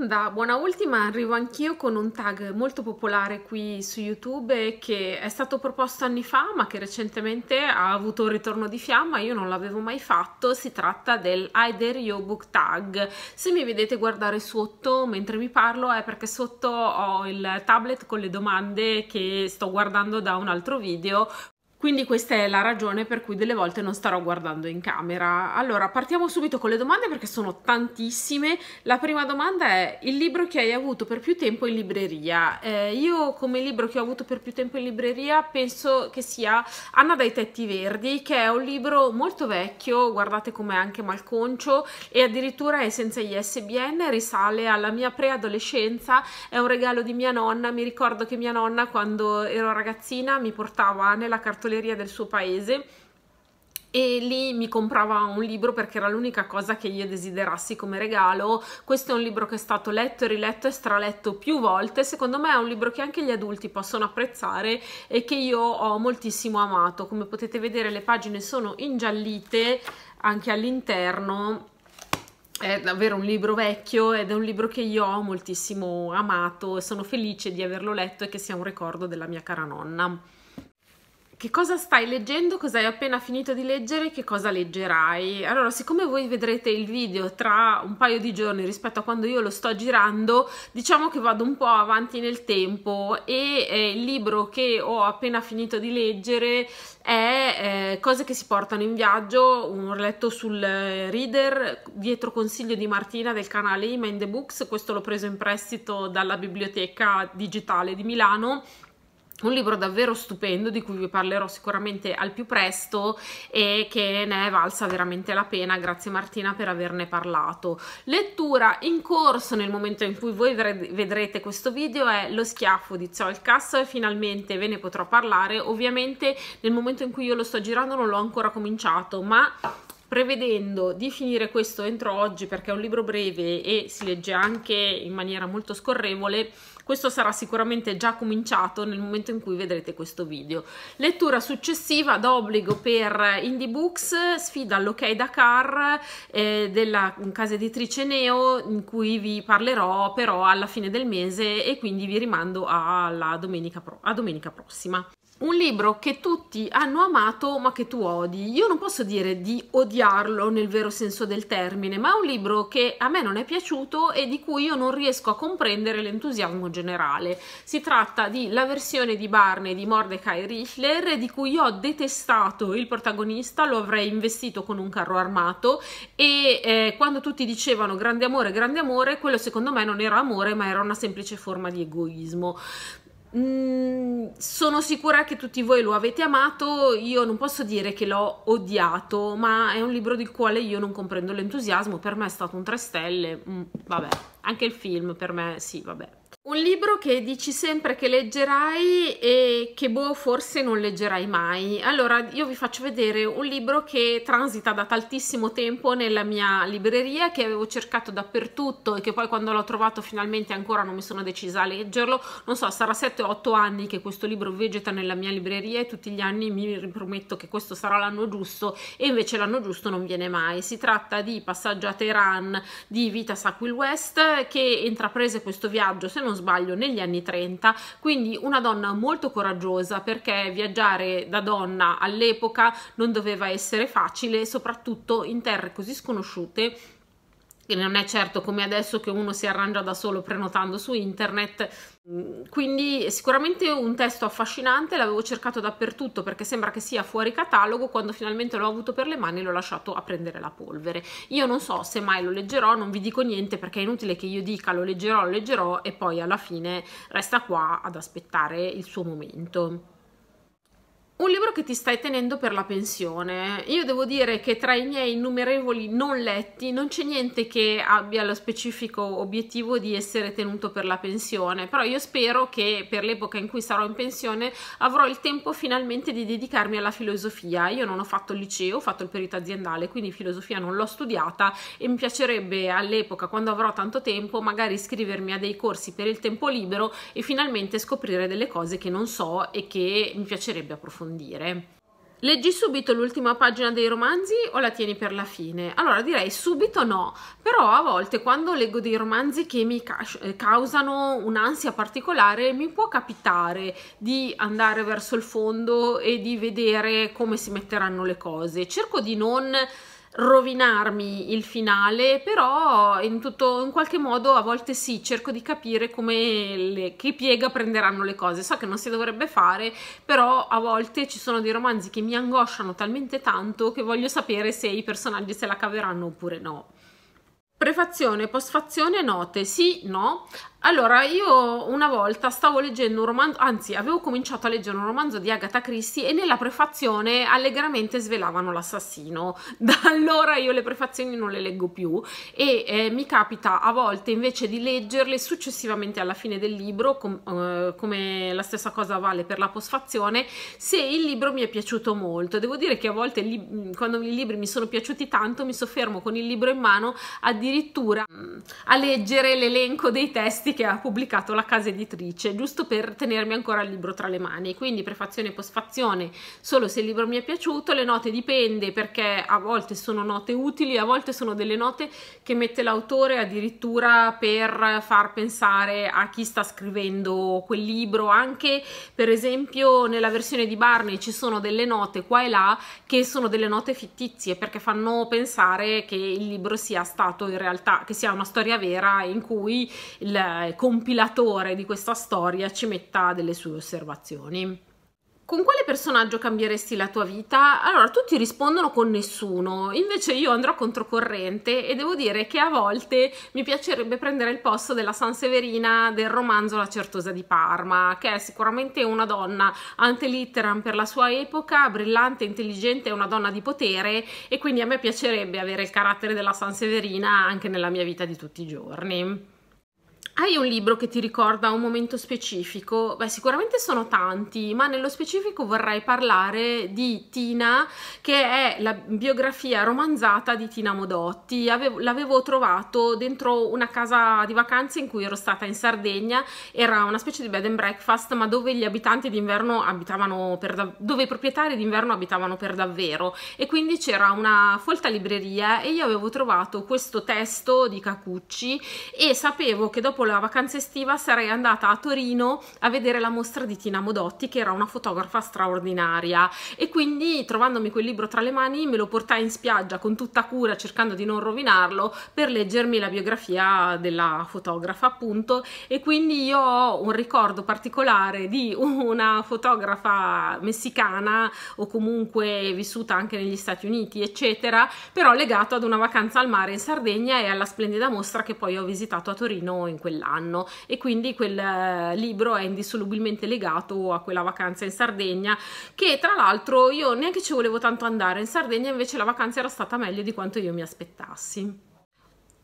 Da buona ultima arrivo anch'io con un tag molto popolare qui su YouTube che è stato proposto anni fa ma che recentemente ha avuto un ritorno di fiamma, io non l'avevo mai fatto, si tratta del I Dare Your Book Tag. Se mi vedete guardare sotto mentre mi parlo è perché sotto ho il tablet con le domande che sto guardando da un altro video quindi questa è la ragione per cui delle volte non starò guardando in camera. Allora, partiamo subito con le domande perché sono tantissime. La prima domanda è il libro che hai avuto per più tempo in libreria. Eh, io come libro che ho avuto per più tempo in libreria penso che sia Anna dai tetti verdi, che è un libro molto vecchio, guardate com'è anche malconcio e addirittura è senza ISBN, risale alla mia preadolescenza, è un regalo di mia nonna. Mi ricordo che mia nonna quando ero ragazzina mi portava nella cartolina cartoleria del suo paese e lì mi comprava un libro perché era l'unica cosa che io desiderassi come regalo. Questo è un libro che è stato letto e riletto e straletto più volte. Secondo me è un libro che anche gli adulti possono apprezzare e che io ho moltissimo amato. Come potete vedere le pagine sono ingiallite anche all'interno. È davvero un libro vecchio ed è un libro che io ho moltissimo amato e sono felice di averlo letto e che sia un ricordo della mia cara nonna che cosa stai leggendo, cosa hai appena finito di leggere, e che cosa leggerai. Allora, siccome voi vedrete il video tra un paio di giorni rispetto a quando io lo sto girando, diciamo che vado un po' avanti nel tempo e eh, il libro che ho appena finito di leggere è eh, Cose che si portano in viaggio, un letto sul eh, reader dietro consiglio di Martina del canale Ima in the Books, questo l'ho preso in prestito dalla biblioteca digitale di Milano un libro davvero stupendo di cui vi parlerò sicuramente al più presto e che ne è valsa veramente la pena, grazie Martina per averne parlato. Lettura in corso nel momento in cui voi vedrete questo video è Lo schiaffo di Zolkas e finalmente ve ne potrò parlare, ovviamente nel momento in cui io lo sto girando non l'ho ancora cominciato ma prevedendo di finire questo entro oggi perché è un libro breve e si legge anche in maniera molto scorrevole. Questo sarà sicuramente già cominciato nel momento in cui vedrete questo video. Lettura successiva d'obbligo per Indie Books, sfida all'ok Dakar eh, della casa editrice Neo in cui vi parlerò però alla fine del mese e quindi vi rimando alla domenica, pro- a domenica prossima un libro che tutti hanno amato ma che tu odi. Io non posso dire di odiarlo nel vero senso del termine, ma è un libro che a me non è piaciuto e di cui io non riesco a comprendere l'entusiasmo generale. Si tratta di La versione di Barney di Mordecai Richler, di cui io ho detestato il protagonista, lo avrei investito con un carro armato e eh, quando tutti dicevano grande amore, grande amore, quello secondo me non era amore ma era una semplice forma di egoismo. Mm, sono sicura che tutti voi lo avete amato, io non posso dire che l'ho odiato, ma è un libro del quale io non comprendo l'entusiasmo, per me è stato un 3 stelle, mm, vabbè, anche il film per me sì, vabbè. Un libro che dici sempre che leggerai e che boh, forse non leggerai mai. Allora, io vi faccio vedere un libro che transita da tantissimo tempo nella mia libreria, che avevo cercato dappertutto e che poi quando l'ho trovato finalmente ancora non mi sono decisa a leggerlo. Non so, sarà 7-8 anni che questo libro vegeta nella mia libreria e tutti gli anni mi riprometto che questo sarà l'anno giusto e invece l'anno giusto non viene mai. Si tratta di Passaggio a Teheran di Vita Saquil West che intraprese questo viaggio, se non sbaglio negli anni 30, quindi una donna molto coraggiosa perché viaggiare da donna all'epoca non doveva essere facile, soprattutto in terre così sconosciute non è certo come adesso che uno si arrangia da solo prenotando su internet, mm, quindi sicuramente un testo affascinante, l'avevo cercato dappertutto perché sembra che sia fuori catalogo, quando finalmente l'ho avuto per le mani l'ho lasciato a prendere la polvere. Io non so se mai lo leggerò, non vi dico niente perché è inutile che io dica lo leggerò, lo leggerò e poi alla fine resta qua ad aspettare il suo momento un libro che ti stai tenendo per la pensione. Io devo dire che tra i miei innumerevoli non letti non c'è niente che abbia lo specifico obiettivo di essere tenuto per la pensione, però io spero che per l'epoca in cui sarò in pensione avrò il tempo finalmente di dedicarmi alla filosofia. Io non ho fatto il liceo, ho fatto il perito aziendale, quindi filosofia non l'ho studiata e mi piacerebbe all'epoca, quando avrò tanto tempo, magari iscrivermi a dei corsi per il tempo libero e finalmente scoprire delle cose che non so e che mi piacerebbe approfondire approfondire. Leggi subito l'ultima pagina dei romanzi o la tieni per la fine? Allora direi subito no, però a volte quando leggo dei romanzi che mi ca eh, causano un'ansia particolare mi può capitare di andare verso il fondo e di vedere come si metteranno le cose. Cerco di non rovinarmi il finale, però in, tutto, in qualche modo a volte sì, cerco di capire come le, che piega prenderanno le cose. So che non si dovrebbe fare, però a volte ci sono dei romanzi che mi angosciano talmente tanto che voglio sapere se i personaggi se la caveranno oppure no. Prefazione, postfazione, note, sì, no. Allora, io una volta stavo leggendo un romanzo, anzi, avevo cominciato a leggere un romanzo di Agatha Christie e nella prefazione allegramente svelavano l'assassino. Da allora io le prefazioni non le leggo più e eh, mi capita a volte invece di leggerle successivamente alla fine del libro, com eh, come la stessa cosa vale per la posfazione, se il libro mi è piaciuto molto. Devo dire che a volte quando i libri mi sono piaciuti tanto mi soffermo con il libro in mano addirittura mh, mm, a leggere l'elenco dei testi testi che ha pubblicato la casa editrice, giusto per tenermi ancora il libro tra le mani. Quindi prefazione e postfazione solo se il libro mi è piaciuto, le note dipende perché a volte sono note utili, a volte sono delle note che mette l'autore addirittura per far pensare a chi sta scrivendo quel libro. Anche per esempio nella versione di Barney ci sono delle note qua e là che sono delle note fittizie perché fanno pensare che il libro sia stato in realtà, che sia una storia vera in cui il eh, compilatore di questa storia ci metta delle sue osservazioni. Con quale personaggio cambieresti la tua vita? Allora, tutti rispondono con nessuno, invece io andrò controcorrente e devo dire che a volte mi piacerebbe prendere il posto della Sanseverina del romanzo La Certosa di Parma, che è sicuramente una donna ante litteram per la sua epoca, brillante, intelligente, è una donna di potere e quindi a me piacerebbe avere il carattere della Sanseverina anche nella mia vita di tutti i giorni. Hai un libro che ti ricorda un momento specifico? Beh, sicuramente sono tanti, ma nello specifico vorrei parlare di Tina, che è la biografia romanzata di Tina Modotti. Avevo, l'avevo trovato dentro una casa di vacanze in cui ero stata in Sardegna, era una specie di bed and breakfast, ma dove gli abitanti d'inverno abitavano per da- dove i proprietari d'inverno abitavano per davvero e quindi c'era una folta libreria e io avevo trovato questo testo di Cacucci e sapevo che dopo la vacanza estiva sarei andata a Torino a vedere la mostra di Tina Modotti che era una fotografa straordinaria e quindi trovandomi quel libro tra le mani me lo portai in spiaggia con tutta cura cercando di non rovinarlo per leggermi la biografia della fotografa appunto e quindi io ho un ricordo particolare di una fotografa messicana o comunque vissuta anche negli Stati Uniti eccetera però legato ad una vacanza al mare in Sardegna e alla splendida mostra che poi ho visitato a Torino in quell'anno dell'anno e quindi quel eh, libro è indissolubilmente legato a quella vacanza in Sardegna che tra l'altro io neanche ci volevo tanto andare in Sardegna invece la vacanza era stata meglio di quanto io mi aspettassi.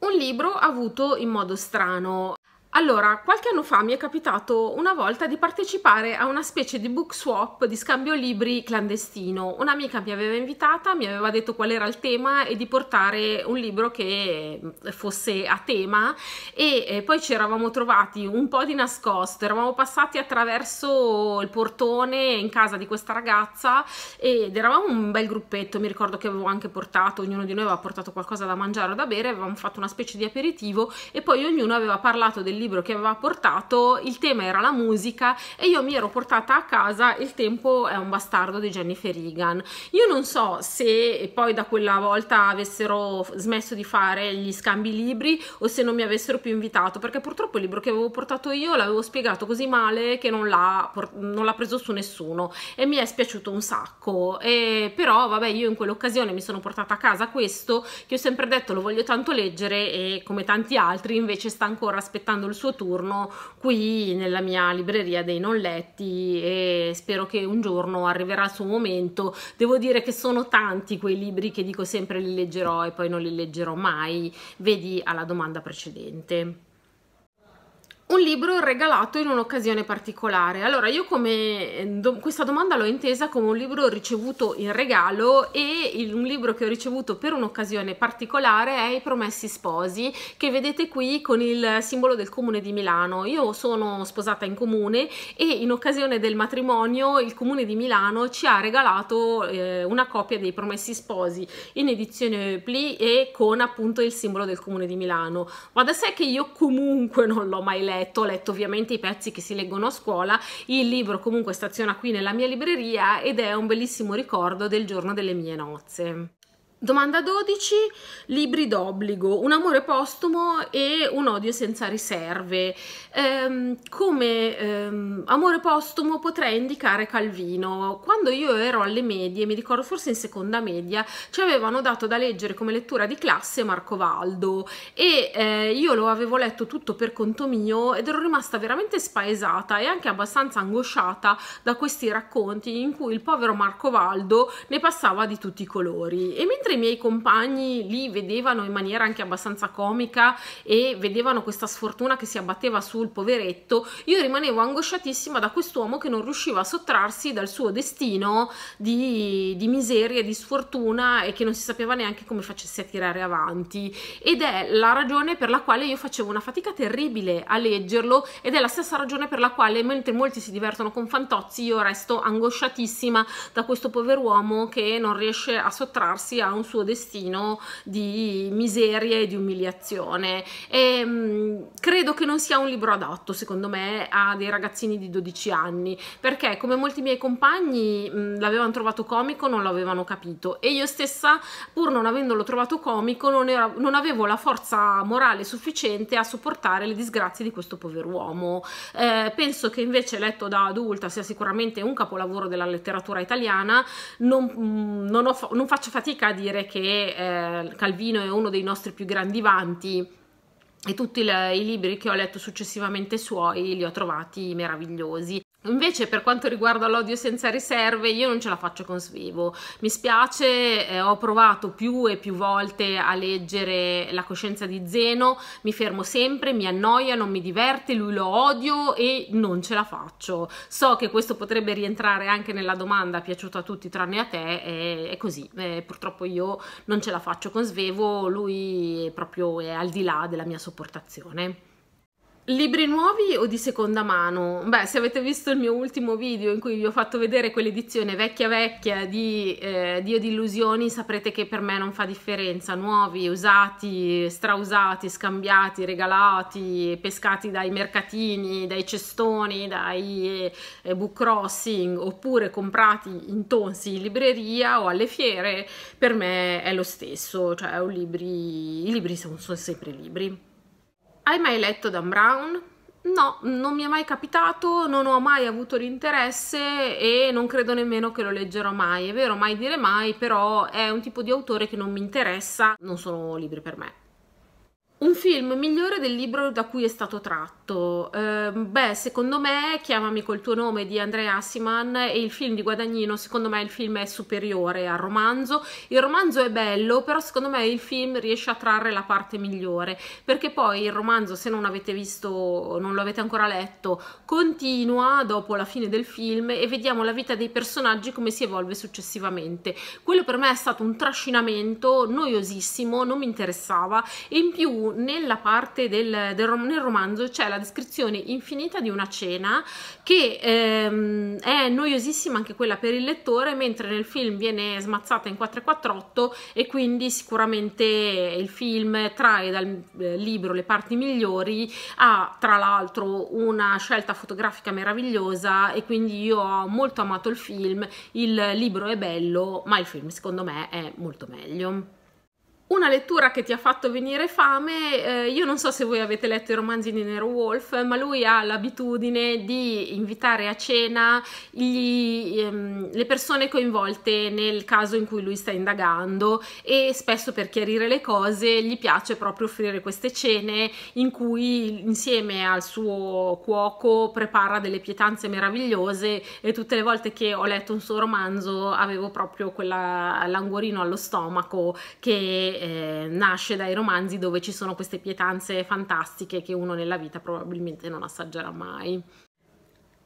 Un libro avuto in modo strano allora, qualche anno fa mi è capitato una volta di partecipare a una specie di book swap di scambio libri clandestino. Un'amica mi aveva invitata, mi aveva detto qual era il tema e di portare un libro che eh, fosse a tema e eh, poi ci eravamo trovati un po' di nascosto, eravamo passati attraverso il portone in casa di questa ragazza ed eravamo un bel gruppetto, mi ricordo che avevo anche portato, ognuno di noi aveva portato qualcosa da mangiare o da bere, avevamo fatto una specie di aperitivo e poi ognuno aveva parlato del libro libro che aveva portato, il tema era la musica e io mi ero portata a casa Il tempo è un bastardo di Jennifer Regan. Io non so se poi da quella volta avessero smesso di fare gli scambi libri o se non mi avessero più invitato, perché purtroppo il libro che avevo portato io l'avevo spiegato così male che non l'ha, non l'ha preso su nessuno e mi è spiaciuto un sacco. E, però vabbè, io in quell'occasione mi sono portata a casa questo che ho sempre detto lo voglio tanto leggere e come tanti altri invece sta ancora aspettando il il suo turno qui nella mia libreria dei non letti e spero che un giorno arriverà il suo momento. Devo dire che sono tanti quei libri che dico sempre li leggerò e poi non li leggerò mai, vedi alla domanda precedente un libro regalato in un'occasione particolare. Allora, io come eh, do, questa domanda l'ho intesa come un libro ricevuto in regalo e il, un libro che ho ricevuto per un'occasione particolare è I Promessi Sposi, che vedete qui con il simbolo del comune di Milano. Io sono sposata in comune e in occasione del matrimonio il comune di Milano ci ha regalato eh, una copia dei Promessi Sposi in edizione Pli e con appunto il simbolo del comune di Milano. Ma da sé che io comunque non l'ho mai letto letto, ho letto ovviamente i pezzi che si leggono a scuola, il libro comunque staziona qui nella mia libreria ed è un bellissimo ricordo del giorno delle mie nozze. Domanda 12, libri d'obbligo, un amore postumo e un odio senza riserve. Ehm, come ehm, amore postumo potrei indicare Calvino. Quando io ero alle medie, mi ricordo forse in seconda media, ci avevano dato da leggere come lettura di classe Marco Valdo e eh, io lo avevo letto tutto per conto mio ed ero rimasta veramente spaesata e anche abbastanza angosciata da questi racconti in cui il povero Marco Valdo ne passava di tutti i colori. E mentre i miei compagni li vedevano in maniera anche abbastanza comica e vedevano questa sfortuna che si abbatteva sul poveretto, io rimanevo angosciatissima da quest'uomo che non riusciva a sottrarsi dal suo destino di, di miseria, di sfortuna e che non si sapeva neanche come facesse a tirare avanti. Ed è la ragione per la quale io facevo una fatica terribile a leggerlo ed è la stessa ragione per la quale mentre molti si divertono con Fantozzi io resto angosciatissima da questo uomo che non riesce a sottrarsi a un un suo destino di miseria e di umiliazione. E, mh, mm, credo che non sia un libro adatto, secondo me, a dei ragazzini di 12 anni, perché come molti miei compagni mm, l'avevano trovato comico, non l'avevano capito e io stessa, pur non avendolo trovato comico, non, era, non avevo la forza morale sufficiente a sopportare le disgrazie di questo povero uomo. Eh, penso che invece letto da adulta sia sicuramente un capolavoro della letteratura italiana, non, mm, non, ho, non faccio fatica a dire dire che eh, Calvino è uno dei nostri più grandi vanti e tutti le, i libri che ho letto successivamente suoi li ho trovati meravigliosi Invece per quanto riguarda l'odio senza riserve io non ce la faccio con Svevo. mi spiace, eh, ho provato più e più volte a leggere La coscienza di Zeno, mi fermo sempre, mi annoia, non mi diverte, lui lo odio e non ce la faccio. So che questo potrebbe rientrare anche nella domanda piaciuto a tutti tranne a te, eh, è così, eh, purtroppo io non ce la faccio con Svevo, lui è proprio è al di là della mia sopportazione. Libri nuovi o di seconda mano? Beh, se avete visto il mio ultimo video in cui vi ho fatto vedere quell'edizione vecchia vecchia di eh, Dio di illusioni, saprete che per me non fa differenza, nuovi, usati, strausati, scambiati, regalati, pescati dai mercatini, dai cestoni, dai eh, book crossing, oppure comprati in tonsi in libreria o alle fiere, per me è lo stesso, cioè libri, i libri sono, sono sempre libri. Hai mai letto Dan Brown? No, non mi è mai capitato, non ho mai avuto l'interesse e non credo nemmeno che lo leggerò mai. È vero, mai dire mai, però è un tipo di autore che non mi interessa, non sono libri per me. Un film migliore del libro da cui è stato tratto. Eh, beh, secondo me, Chiamami col tuo nome di Andrea Asiman e il film di Guadagnino, secondo me il film è superiore al romanzo. Il romanzo è bello, però secondo me il film riesce a trarre la parte migliore, perché poi il romanzo, se non avete visto, non lo avete ancora letto, continua dopo la fine del film e vediamo la vita dei personaggi come si evolve successivamente. Quello per me è stato un trascinamento noiosissimo, non mi interessava e in più nella parte del, del nel romanzo c'è la descrizione infinita di una cena che ehm, è noiosissima anche quella per il lettore, mentre nel film viene smazzata in 448 e quindi sicuramente il film trae dal eh, libro le parti migliori, ha tra l'altro una scelta fotografica meravigliosa e quindi io ho molto amato il film, il libro è bello, ma il film secondo me è molto meglio. Una lettura che ti ha fatto venire fame, eh, io non so se voi avete letto i romanzi di Nero Wolf, ma lui ha l'abitudine di invitare a cena gli, ehm, le persone coinvolte nel caso in cui lui sta indagando e spesso per chiarire le cose gli piace proprio offrire queste cene in cui insieme al suo cuoco prepara delle pietanze meravigliose e tutte le volte che ho letto un suo romanzo avevo proprio quella languorino allo stomaco che eh, nasce dai romanzi dove ci sono queste pietanze fantastiche che uno nella vita probabilmente non assaggerà mai.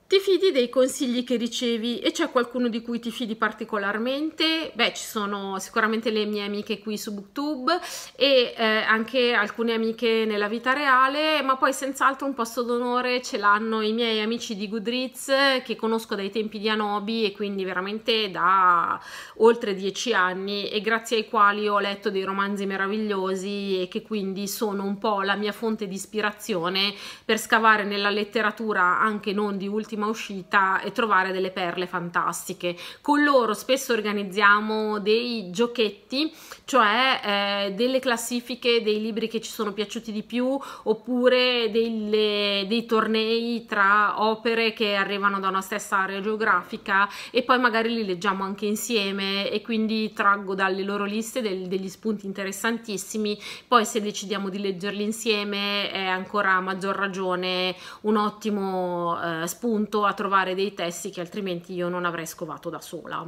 Ti fidi dei consigli che ricevi e c'è qualcuno di cui ti fidi particolarmente? Beh, ci sono sicuramente le mie amiche qui su BookTube e eh, anche alcune amiche nella vita reale, ma poi senz'altro un posto d'onore ce l'hanno i miei amici di Goodreads che conosco dai tempi di Anobi e quindi veramente da oltre dieci anni e grazie ai quali ho letto dei romanzi meravigliosi e che quindi sono un po' la mia fonte di ispirazione per scavare nella letteratura anche non di ultima ultima uscita e trovare delle perle fantastiche. Con loro spesso organizziamo dei giochetti, cioè eh, delle classifiche dei libri che ci sono piaciuti di più oppure delle, dei tornei tra opere che arrivano da una stessa area geografica e poi magari li leggiamo anche insieme e quindi traggo dalle loro liste del, degli spunti interessantissimi. Poi se decidiamo di leggerli insieme è ancora a maggior ragione un ottimo eh, spunto appunto a trovare dei testi che altrimenti io non avrei scovato da sola.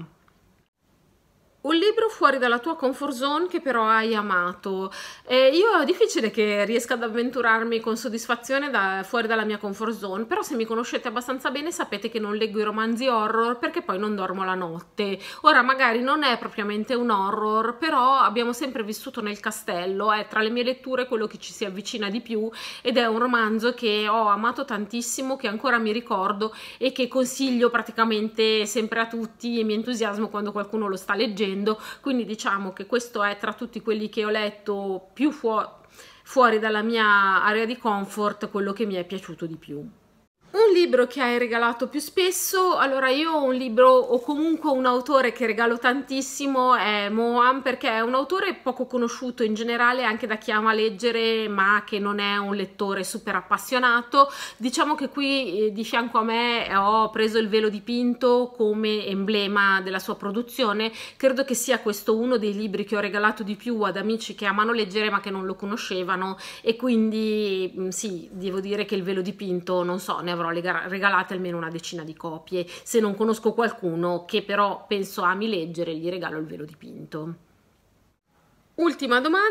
Un libro fuori dalla tua comfort zone che però hai amato. Eh, io è difficile che riesca ad avventurarmi con soddisfazione da, fuori dalla mia comfort zone, però se mi conoscete abbastanza bene sapete che non leggo i romanzi horror perché poi non dormo la notte. Ora magari non è propriamente un horror, però abbiamo sempre vissuto nel castello, è tra le mie letture quello che ci si avvicina di più ed è un romanzo che ho amato tantissimo, che ancora mi ricordo e che consiglio praticamente sempre a tutti e mi entusiasmo quando qualcuno lo sta leggendo facendo, quindi diciamo che questo è tra tutti quelli che ho letto più fuori fuori dalla mia area di comfort quello che mi è piaciuto di più. Un libro che hai regalato più spesso? Allora io ho un libro o comunque un autore che regalo tantissimo è Mohan perché è un autore poco conosciuto in generale anche da chi ama leggere ma che non è un lettore super appassionato. Diciamo che qui eh, di fianco a me eh, ho preso il velo dipinto come emblema della sua produzione. Credo che sia questo uno dei libri che ho regalato di più ad amici che amano leggere ma che non lo conoscevano e quindi mm, sì, devo dire che il velo dipinto non so, ne avevo avrò regalate almeno una decina di copie. Se non conosco qualcuno che però penso ami leggere, gli regalo il velo dipinto. Ultima domanda,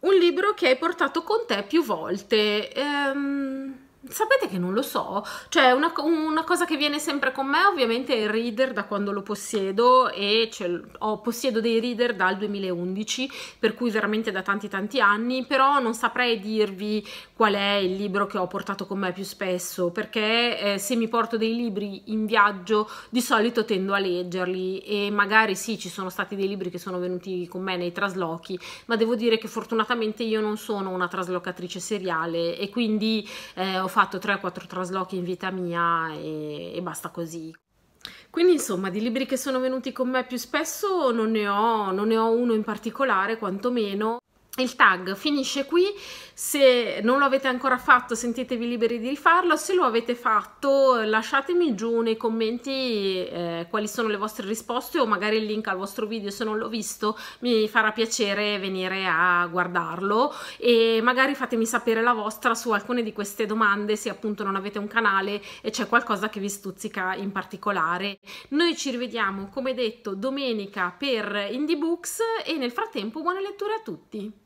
un libro che hai portato con te più volte. Ehm Sapete che non lo so, cioè una, una, cosa che viene sempre con me ovviamente è il reader da quando lo possiedo e ho, possiedo dei reader dal 2011 per cui veramente da tanti tanti anni, però non saprei dirvi qual è il libro che ho portato con me più spesso perché eh, se mi porto dei libri in viaggio di solito tendo a leggerli e magari sì ci sono stati dei libri che sono venuti con me nei traslochi, ma devo dire che fortunatamente io non sono una traslocatrice seriale e quindi eh, ho fatto 3-4 traslochi in vita mia e, e basta così. Quindi insomma di libri che sono venuti con me più spesso non ne ho, non ne ho uno in particolare quantomeno. Il tag finisce qui, se non lo avete ancora fatto, sentitevi liberi di rifarlo. Se lo avete fatto, lasciatemi giù nei commenti eh, quali sono le vostre risposte o magari il link al vostro video se non l'ho visto. Mi farà piacere venire a guardarlo e magari fatemi sapere la vostra su alcune di queste domande se appunto non avete un canale e c'è qualcosa che vi stuzzica in particolare. Noi ci rivediamo, come detto, domenica per Indie Books e nel frattempo buone letture a tutti.